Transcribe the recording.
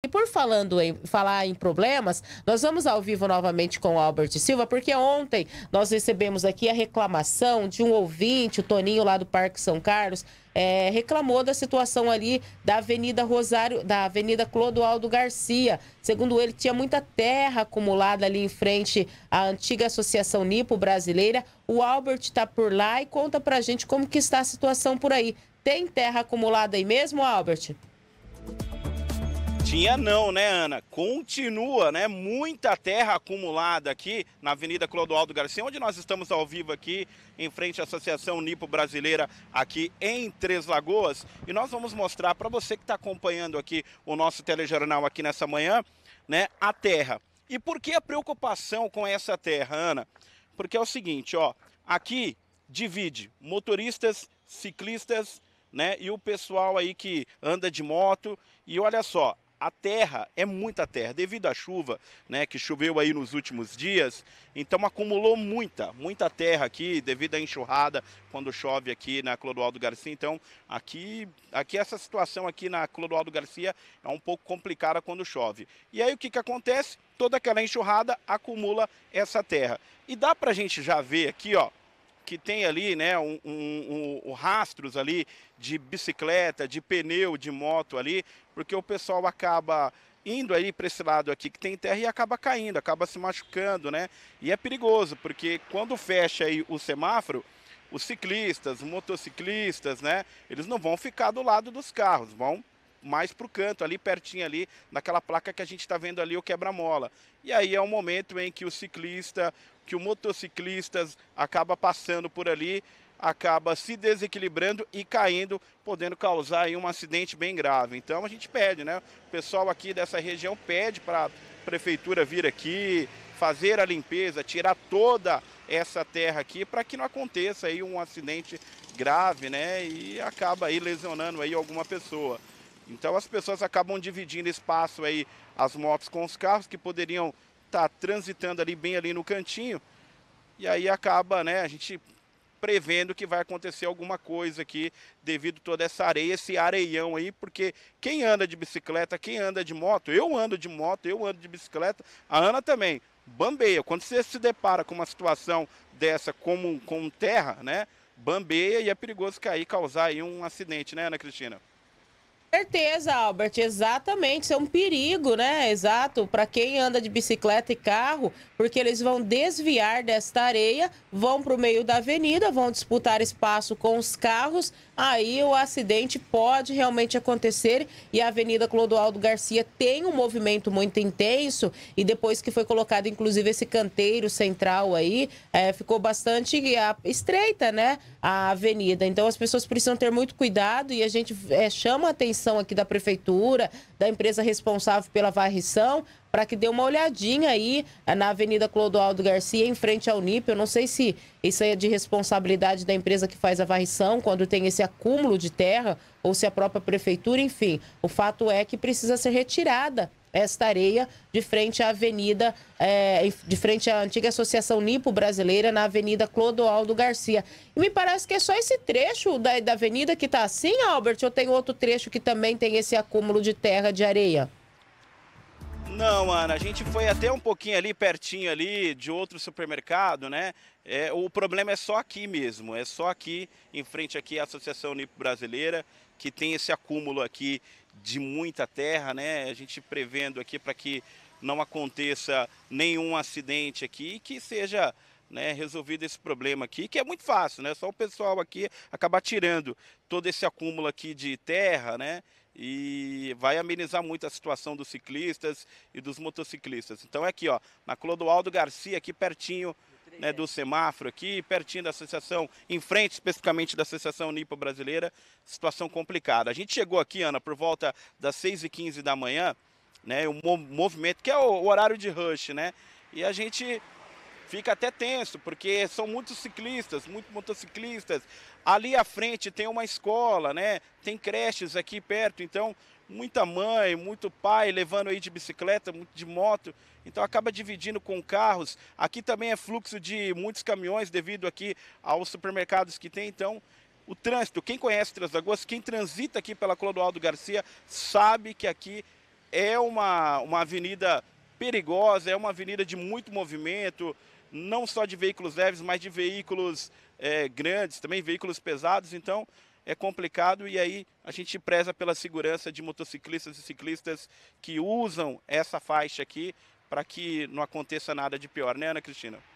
E por falando em, falar em problemas, nós vamos ao vivo novamente com o Albert Silva, porque ontem nós recebemos aqui a reclamação de um ouvinte, o Toninho lá do Parque São Carlos, é, reclamou da situação ali da Avenida Rosário, da Avenida Clodoaldo Garcia. Segundo ele, tinha muita terra acumulada ali em frente à antiga Associação Nipo Brasileira. O Albert está por lá e conta pra gente como que está a situação por aí. Tem terra acumulada aí mesmo, Albert? Tinha não, né, Ana? Continua, né? Muita terra acumulada aqui na Avenida Clodoaldo Garcia, onde nós estamos ao vivo aqui, em frente à Associação Nipo Brasileira, aqui em Três Lagoas. E nós vamos mostrar para você que está acompanhando aqui o nosso telejornal aqui nessa manhã, né, a terra. E por que a preocupação com essa terra, Ana? Porque é o seguinte, ó, aqui divide motoristas, ciclistas, né, e o pessoal aí que anda de moto. E olha só, a terra, é muita terra, devido à chuva, né, que choveu aí nos últimos dias, então acumulou muita, muita terra aqui, devido à enxurrada, quando chove aqui na Clodoaldo Garcia, então aqui, aqui essa situação aqui na Clodoaldo Garcia é um pouco complicada quando chove. E aí o que que acontece? Toda aquela enxurrada acumula essa terra. E dá pra gente já ver aqui, ó, que tem ali, né, um, um, um, um, rastros ali de bicicleta, de pneu, de moto ali, porque o pessoal acaba indo aí para esse lado aqui que tem terra e acaba caindo, acaba se machucando, né? E é perigoso, porque quando fecha aí o semáforo, os ciclistas, os motociclistas, né? Eles não vão ficar do lado dos carros, vão mais para o canto, ali pertinho ali, naquela placa que a gente está vendo ali, o quebra-mola. E aí é o um momento em que o ciclista, que o motociclista acaba passando por ali acaba se desequilibrando e caindo, podendo causar aí um acidente bem grave. Então a gente pede, né? O pessoal aqui dessa região pede para a prefeitura vir aqui, fazer a limpeza, tirar toda essa terra aqui para que não aconteça aí um acidente grave, né? E acaba aí lesionando aí alguma pessoa. Então as pessoas acabam dividindo espaço aí as motos com os carros que poderiam estar tá transitando ali bem ali no cantinho. E aí acaba, né, a gente prevendo que vai acontecer alguma coisa aqui devido toda essa areia, esse areião aí, porque quem anda de bicicleta, quem anda de moto, eu ando de moto, eu ando de bicicleta, a Ana também, bambeia. Quando você se depara com uma situação dessa como com terra, né? Bambeia e é perigoso cair, causar aí um acidente, né, Ana Cristina? certeza, Albert, exatamente. Isso é um perigo, né? Exato. Para quem anda de bicicleta e carro, porque eles vão desviar desta areia, vão para o meio da avenida, vão disputar espaço com os carros. Aí o acidente pode realmente acontecer e a Avenida Clodoaldo Garcia tem um movimento muito intenso. E depois que foi colocado, inclusive, esse canteiro central aí, é, ficou bastante ah, estreita, né? A avenida. Então as pessoas precisam ter muito cuidado e a gente é, chama a atenção comissão aqui da prefeitura, da empresa responsável pela varrição, para que dê uma olhadinha aí eh, na Avenida Clodoaldo Garcia, em frente ao NIP. Eu não sei se isso aí é de responsabilidade da empresa que faz a varrição, quando tem esse acúmulo de terra, ou se é a própria prefeitura, enfim. O fato é que precisa ser retirada esta areia de frente à avenida, é, de frente à antiga Associação Nipo Brasileira, na Avenida Clodoaldo Garcia. E me parece que é só esse trecho da, da avenida que está assim, Albert, ou tem outro trecho que também tem esse acúmulo de terra de areia? Não, Ana, a gente foi até um pouquinho ali pertinho ali de outro supermercado, né? É, o problema é só aqui mesmo, é só aqui em frente aqui à Associação Nipo Brasileira que tem esse acúmulo aqui de muita terra, né? A gente prevendo aqui para que não aconteça nenhum acidente aqui e que seja né, resolvido esse problema aqui, que é muito fácil, né? Só o pessoal aqui acabar tirando todo esse acúmulo aqui de terra, né? E vai amenizar muito a situação dos ciclistas e dos motociclistas. Então é aqui, ó, na Clodoaldo Garcia, aqui pertinho né, do semáforo aqui, pertinho da associação, em frente especificamente da Associação Nipo Brasileira, situação complicada. A gente chegou aqui, Ana, por volta das 6h15 da manhã, né, o movimento, que é o horário de rush, né, e a gente fica até tenso, porque são muitos ciclistas, muitos motociclistas. Ali à frente tem uma escola, né? Tem creches aqui perto, então muita mãe, muito pai levando aí de bicicleta, de moto, então acaba dividindo com carros. Aqui também é fluxo de muitos caminhões devido aqui aos supermercados que tem, então o trânsito, quem conhece Três quem transita aqui pela Clodoaldo Garcia, sabe que aqui é uma, uma avenida perigosa, é uma avenida de muito movimento, não só de veículos leves, mas de veículos é, grandes, também veículos pesados. Então, é complicado e aí a gente preza pela segurança de motociclistas e ciclistas que usam essa faixa aqui para que não aconteça nada de pior, né, Ana Cristina?